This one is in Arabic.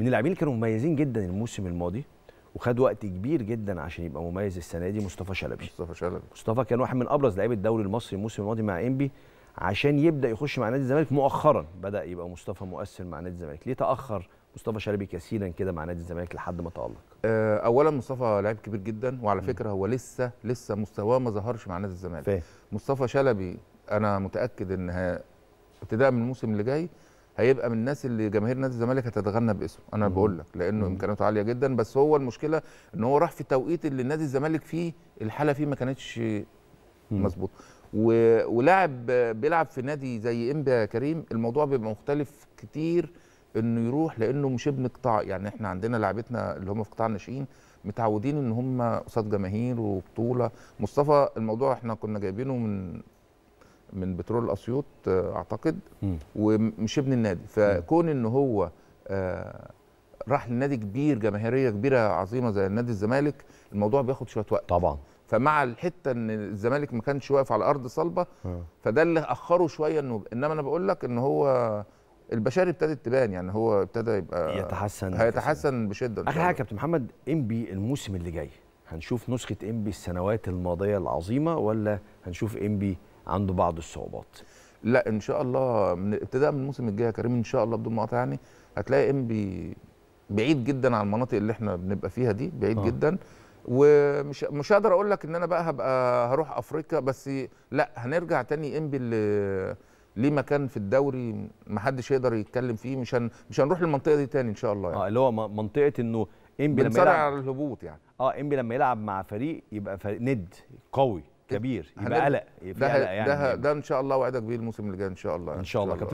من اللاعبين اللي كانوا مميزين جدا الموسم الماضي وخد وقت كبير جدا عشان يبقى مميز السنه دي مصطفى شلبي مصطفى شلبي مصطفى كان واحد من ابرز لعيبه الدوري المصري الموسم الماضي مع انبي عشان يبدا يخش مع نادي الزمالك مؤخرا بدا يبقى مصطفى مؤثر مع نادي الزمالك ليه تاخر مصطفى شلبي كثيرا كده مع نادي الزمالك لحد ما تالق آه، اولا مصطفى لعيب كبير جدا وعلى م. فكره هو لسه لسه مستواه ما ظهرش مع نادي الزمالك مصطفى شلبي انا متاكد ان ابتداء من الموسم اللي جاي هيبقى من الناس اللي جماهير نادي الزمالك هتتغنى باسمه انا بقول لك لانه امكاناته عاليه جدا بس هو المشكله ان هو راح في توقيت اللي نادي الزمالك فيه الحاله فيه ما كانتش مظبوطه ولاعب بيلعب في نادي زي امبا يا كريم الموضوع بيبقى مختلف كتير انه يروح لانه مش ابن قطاع يعني احنا عندنا لعبتنا اللي هم في قطاع الناشئين متعودين ان هم قصاد جماهير وبطوله مصطفى الموضوع احنا كنا جايبينه من من بترول الاسيوط آه، اعتقد ومش ابن النادي فكون ان هو آه، راح لنادي كبير جماهيريه كبيره عظيمه زي نادي الزمالك الموضوع بياخد شويه وقت طبعا فمع الحته ان الزمالك ما كانش واقف على ارض صلبه آه. فده اللي اخره شويه انه انما انا بقول لك ان هو البشاري ابتدت تبان يعني هو ابتدى يبقى يتحسن هيتحسن بشده اخر حاجه يا كابتن محمد انبي الموسم اللي جاي هنشوف نسخه انبي السنوات الماضيه العظيمه ولا هنشوف انبي عنده بعض الصعوبات لا ان شاء الله من ابتداء من الموسم الجاي يا كريم ان شاء الله بدون مقاطعه يعني هتلاقي انبي بعيد جدا عن المناطق اللي احنا بنبقى فيها دي بعيد آه. جدا ومش مش هقدر اقول لك ان انا بقى هبقى هروح افريقيا بس لا هنرجع تاني انبي ليه مكان في الدوري محدش يقدر يتكلم فيه مش هن... مش هنروح للمنطقه دي تاني ان شاء الله يعني. اه اللي هو منطقه انه انبي لما يلعب على الهبوط يعني اه انبي لما يلعب مع فريق يبقى فريق ند قوي كبير يبقى قلق يبقى قلق يعني ده ده ان شاء الله وعدك بيه الموسم اللي جاي ان شاء الله ان شاء الله, إن شاء الله.